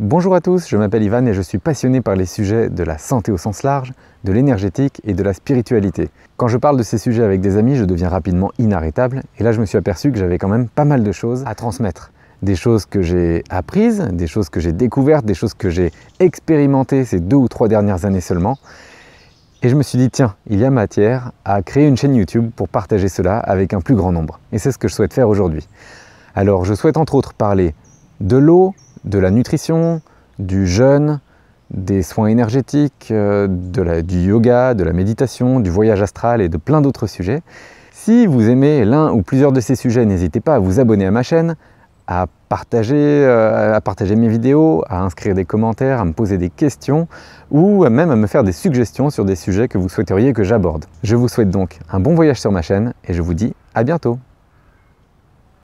Bonjour à tous, je m'appelle Ivan et je suis passionné par les sujets de la santé au sens large, de l'énergétique et de la spiritualité. Quand je parle de ces sujets avec des amis, je deviens rapidement inarrêtable et là je me suis aperçu que j'avais quand même pas mal de choses à transmettre. Des choses que j'ai apprises, des choses que j'ai découvertes, des choses que j'ai expérimentées ces deux ou trois dernières années seulement. Et je me suis dit, tiens, il y a matière à créer une chaîne YouTube pour partager cela avec un plus grand nombre. Et c'est ce que je souhaite faire aujourd'hui. Alors je souhaite entre autres parler de l'eau, de la nutrition, du jeûne, des soins énergétiques, euh, du yoga, de la méditation, du voyage astral et de plein d'autres sujets. Si vous aimez l'un ou plusieurs de ces sujets, n'hésitez pas à vous abonner à ma chaîne, à partager, euh, à partager mes vidéos, à inscrire des commentaires, à me poser des questions ou même à me faire des suggestions sur des sujets que vous souhaiteriez que j'aborde. Je vous souhaite donc un bon voyage sur ma chaîne et je vous dis à bientôt